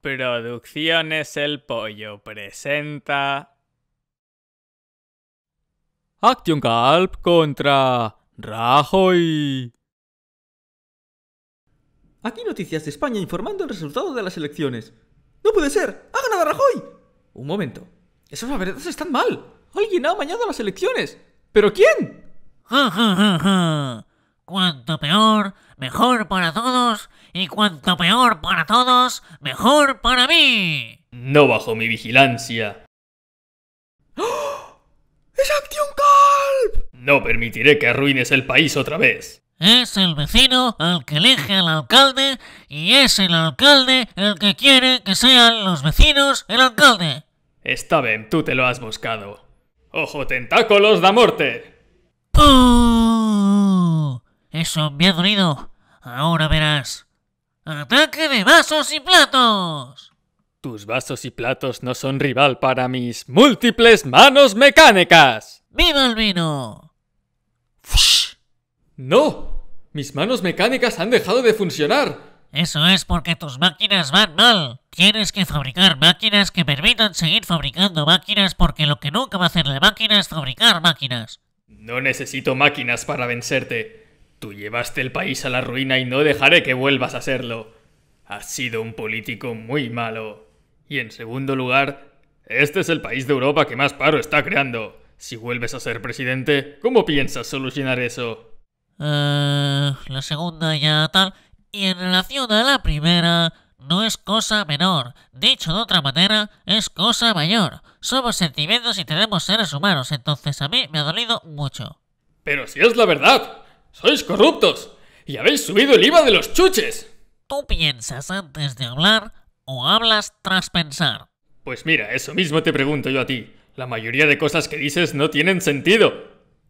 Producciones El Pollo presenta. Action Calp contra Rajoy. Aquí Noticias de España informando el resultado de las elecciones. ¡No puede ser! ¡Ha ganado Rajoy! Un momento. Esos verdades están mal. Alguien ha amañado las elecciones. ¿Pero quién? Ja, ja, ja, ja. Cuanto peor, mejor para todos y cuanto peor para todos, mejor para mí. No bajo mi vigilancia. ¡Oh! ¡Es Action No permitiré que arruines el país otra vez. Es el vecino al que elige al alcalde y es el alcalde el que quiere que sean los vecinos el alcalde. Está bien, tú te lo has buscado. ¡Ojo, tentáculos da muerte! Eso, bien dolido. Ahora verás. ¡Ataque de vasos y platos! Tus vasos y platos no son rival para mis múltiples manos mecánicas. ¡Viva el vino! ¡No! Mis manos mecánicas han dejado de funcionar. Eso es porque tus máquinas van mal. Tienes que fabricar máquinas que permitan seguir fabricando máquinas porque lo que nunca va a hacer la máquina es fabricar máquinas. No necesito máquinas para vencerte. Tú llevaste el país a la ruina y no dejaré que vuelvas a serlo. Has sido un político muy malo. Y en segundo lugar, este es el país de Europa que más paro está creando. Si vuelves a ser presidente, ¿cómo piensas solucionar eso? Eh, la segunda ya tal. Y en relación a la primera, no es cosa menor. Dicho de otra manera, es cosa mayor. Somos sentimientos y tenemos seres humanos, entonces a mí me ha dolido mucho. Pero si es la verdad. Sois corruptos y habéis subido el IVA de los chuches. ¿Tú piensas antes de hablar o hablas tras pensar? Pues mira, eso mismo te pregunto yo a ti. La mayoría de cosas que dices no tienen sentido.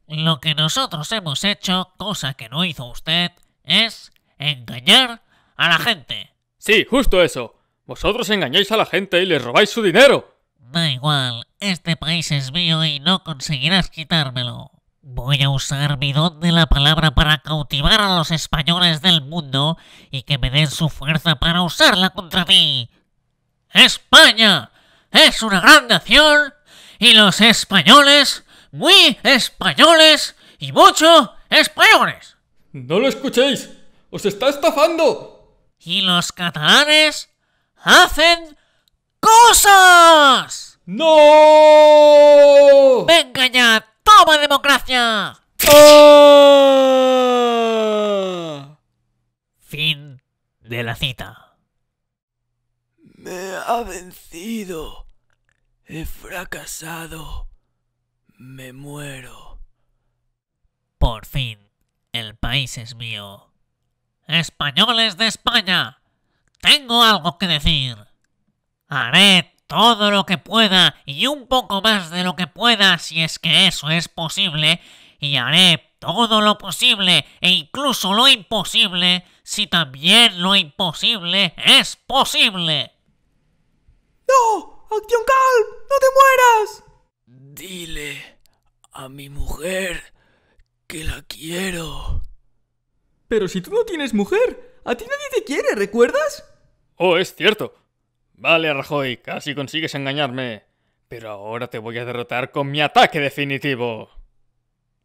Lo que nosotros hemos hecho, cosa que no hizo usted, es engañar a la gente. Sí, justo eso. Vosotros engañáis a la gente y les robáis su dinero. Da igual, este país es mío y no conseguirás quitármelo. Voy a usar mi don de la palabra para cautivar a los españoles del mundo y que me den su fuerza para usarla contra ti. España es una gran nación y los españoles, muy españoles y mucho españoles. No lo escuchéis, os está estafando. Y los catalanes hacen cosas. No. Venga democracia! ¡Oh! Fin de la cita. Me ha vencido. He fracasado. Me muero. Por fin, el país es mío. Españoles de España, tengo algo que decir. Haré todo lo que pueda y un poco más de lo que pueda si es que eso es posible y haré todo lo posible e incluso lo imposible si también lo imposible es posible. ¡No! ¡Acción Calm! ¡No te mueras! Dile a mi mujer que la quiero. Pero si tú no tienes mujer, a ti nadie te quiere, ¿recuerdas? Oh, es cierto. Vale, Rajoy, casi consigues engañarme. Pero ahora te voy a derrotar con mi ataque definitivo.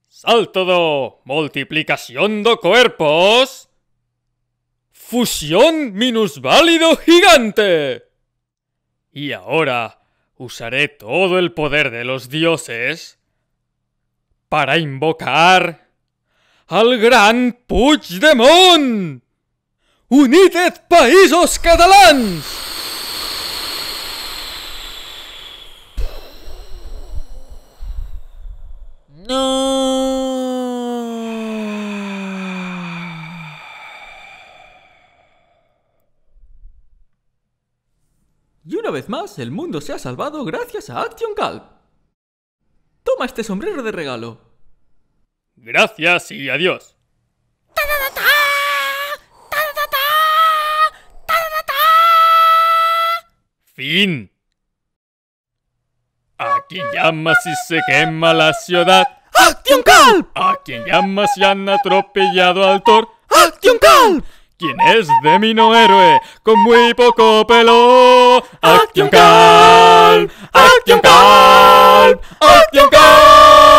Salto do, multiplicación de cuerpos. Fusión minusválido gigante. Y ahora usaré todo el poder de los dioses para invocar al gran Puigdemont. United Países Catalans. Y una vez más, el mundo se ha salvado gracias a Action Calp. Toma este sombrero de regalo. Gracias y adiós. Fin. A Aquí llamas y se quema la ciudad. ¡Action Calp! A quien llamas y han atropellado al Thor. ¡Action Calp! ¿Quién es de mi no héroe, con muy poco pelo. ¡ACTION Calm, ¡ACTION Calm, Acción Calm.